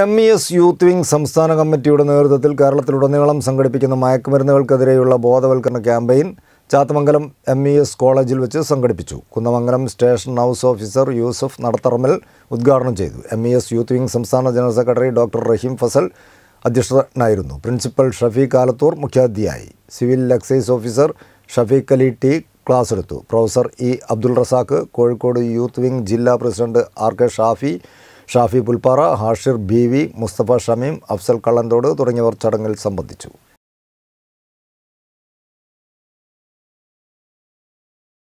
M E S youth wing സംസ്ഥാന കമ്മിറ്റിയുടെ നേതൃത്വത്തിൽ കേരളത്തിലുടനീളം സംഘടിപ്പിക്കുന്ന മയക്കുമരുന്നുകൾക്കെതിരെയുള്ള ബോധവൽക്കരണ campaign Chathamangalam M E S കോളേജിൽ വെച്ച് സംഘടിപ്പിച്ചു Kunnamangalam station house officer Yusuf Nadatharamal ഉദ്ഘാടനം ചെയ്തു എം ഇ എസ് യൂത്ത് വിങ് സംസ്ഥാന general secretary doctor Rahim Fazal അധ്യക്ഷനായിരുന്നു പ്രിൻസിപ്പൽ ഷഫീഖ് ആലത്തൂർ മുഖ്യാതിഥിയായി civil excise officer Shafeeq Ali T class എടുത്തു professor E Abdul Razak Kozhikode youth wing ജില്ലാ president R K Shafi Shafi Pulpara Hashir B V Mustafa Shameem Afsal Kallanthode തുടങ്ങിയവർ ചടങ്ങിൽ സംബന്ധിച്ചു